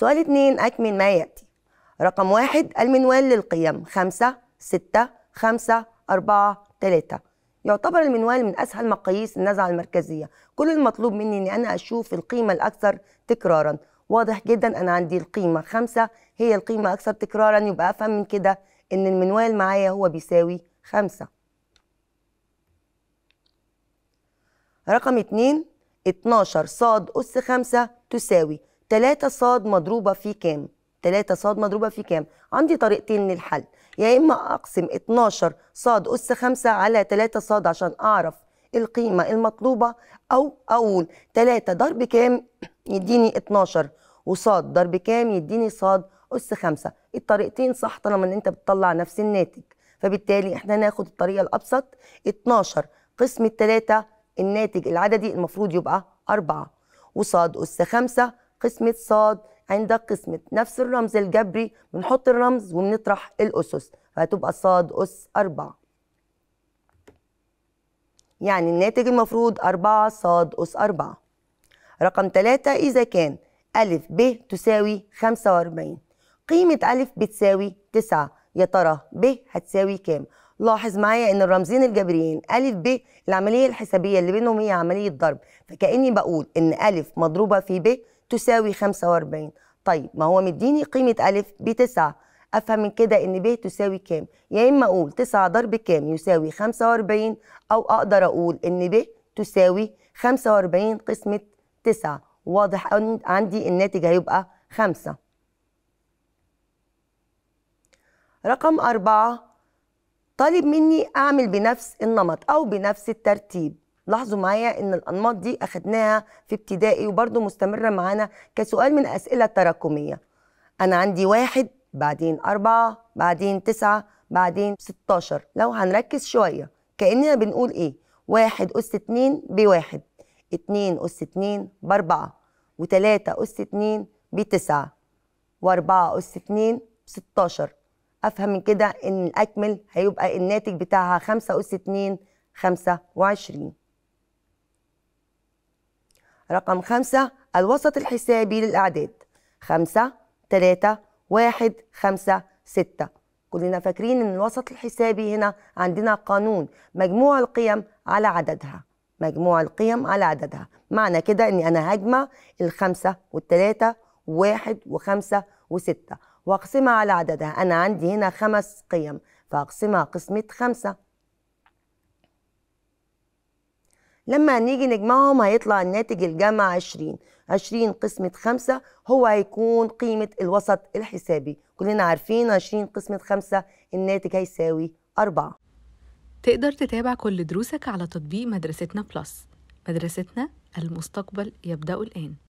سؤال اتنين أكمل ما يأتي رقم واحد المنوال للقيم خمسة ستة خمسة أربعة تلاتة يعتبر المنوال من أسهل مقاييس النزعة المركزية كل المطلوب مني أن أنا أشوف القيمة الأكثر تكرارا واضح جدا أنا عندي القيمة خمسة هي القيمة أكثر تكرارا يبقى أفهم من كده إن المنوال معايا هو بيساوي خمسة رقم اتنين اتناشر صاد أس خمسة تساوي 3 ص مضروبه في كام 3 ص مضروبه في كام عندي طريقتين للحل يا اما اقسم 12 ص اس 5 على 3 ص عشان اعرف القيمه المطلوبه او اقول 3 ضرب كام يديني 12 وص ضرب كام يديني ص اس 5 الطريقتين صح طالما ان انت بتطلع نفس الناتج فبالتالي احنا ناخد الطريقه الابسط 12 قسم 3 الناتج العددي المفروض يبقى 4 وصاد اس 5 قسمة صاد عندك قسمة نفس الرمز الجبري بنحط الرمز وبنطرح الأسس فهتبقى صاد أس أربعة يعني الناتج المفروض أربعة صاد أس أربعة رقم ثلاثة إذا كان ألف ب تساوي خمسة وأربعين قيمة ألف بتساوي تسعة يا ترى ب هتساوي كام؟ لاحظ معايا ان الرمزين الجبريين الف ب العمليه الحسابيه اللي بينهم هي عمليه ضرب فكاني بقول ان الف مضروبه في ب تساوي 45 طيب ما هو مديني قيمة ألف بتسعة أفهم من كده إن ب تساوي كام يا إما أقول تسعة ضرب كام يساوي 45 أو أقدر أقول إن ب تساوي 45 قسمة تسعة واضح عندي الناتج هيبقى خمسة رقم أربعة طالب مني أعمل بنفس النمط أو بنفس الترتيب لاحظوا معايا ان الانماط دي اخدناها في ابتدائي وبرده مستمره معانا كسؤال من اسئله تراكميه انا عندي واحد بعدين أربعة بعدين تسعة بعدين 16 لو هنركز شوية كأننا بنقول إيه واحد أس اتنين بواحد اتنين أس اتنين بأربعة وتلاتة أس اتنين بتسعة وأربعة أس اتنين بستاشر أفهم من كده إن الأكمل هيبقى الناتج بتاعها خمسة أس اتنين خمسة وعشرين رقم خمسة الوسط الحسابي للأعداد خمسة تلاتة واحد خمسة ستة كلنا فاكرين ان الوسط الحسابي هنا عندنا قانون مجموع القيم على عددها مجموع القيم على عددها معنى كده اني انا هجمع الخمسة والتلاتة واحد وخمسة وستة واقسمها على عددها انا عندي هنا خمس قيم فاقسمها قسمة خمسة لما نيجي نجمعهم هيطلع الناتج الجمع 20 20 قسمة 5 هو هيكون قيمة الوسط الحسابي كلنا عارفين 20 قسمة 5 الناتج هيساوي 4 تقدر تتابع كل دروسك على تطبيق مدرستنا بلس مدرستنا المستقبل يبدأ الآن